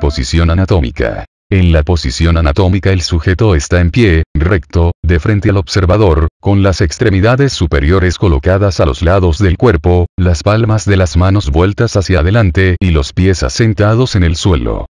Posición anatómica. En la posición anatómica el sujeto está en pie, recto, de frente al observador, con las extremidades superiores colocadas a los lados del cuerpo, las palmas de las manos vueltas hacia adelante y los pies asentados en el suelo.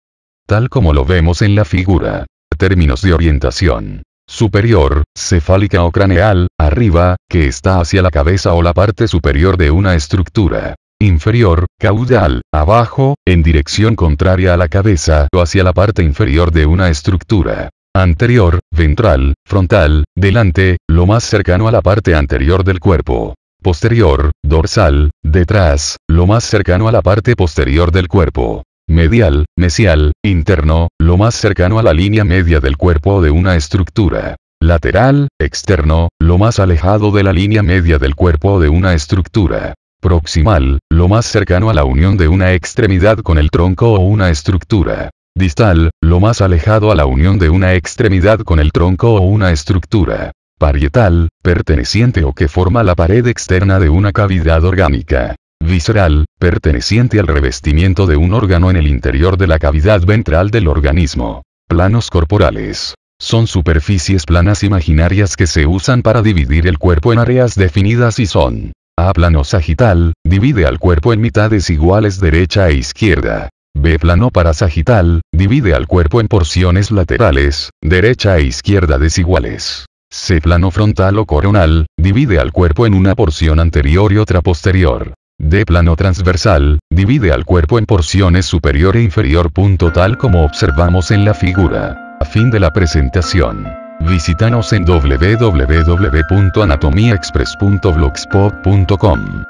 Tal como lo vemos en la figura. Términos de orientación. Superior, cefálica o craneal, arriba, que está hacia la cabeza o la parte superior de una estructura inferior, caudal, abajo, en dirección contraria a la cabeza o hacia la parte inferior de una estructura. Anterior, ventral, frontal, delante, lo más cercano a la parte anterior del cuerpo. Posterior, dorsal, detrás, lo más cercano a la parte posterior del cuerpo. Medial, mesial, interno, lo más cercano a la línea media del cuerpo o de una estructura. Lateral, externo, lo más alejado de la línea media del cuerpo o de una estructura proximal, lo más cercano a la unión de una extremidad con el tronco o una estructura. Distal, lo más alejado a la unión de una extremidad con el tronco o una estructura. Parietal, perteneciente o que forma la pared externa de una cavidad orgánica. Visceral, perteneciente al revestimiento de un órgano en el interior de la cavidad ventral del organismo. Planos corporales. Son superficies planas imaginarias que se usan para dividir el cuerpo en áreas definidas y son a plano sagital, divide al cuerpo en mitades iguales derecha e izquierda. B plano parasagital, divide al cuerpo en porciones laterales, derecha e izquierda desiguales. C plano frontal o coronal, divide al cuerpo en una porción anterior y otra posterior. D plano transversal, divide al cuerpo en porciones superior e inferior. Punto tal como observamos en la figura. A fin de la presentación. Visítanos en www.anatomiaexpress.blogspot.com.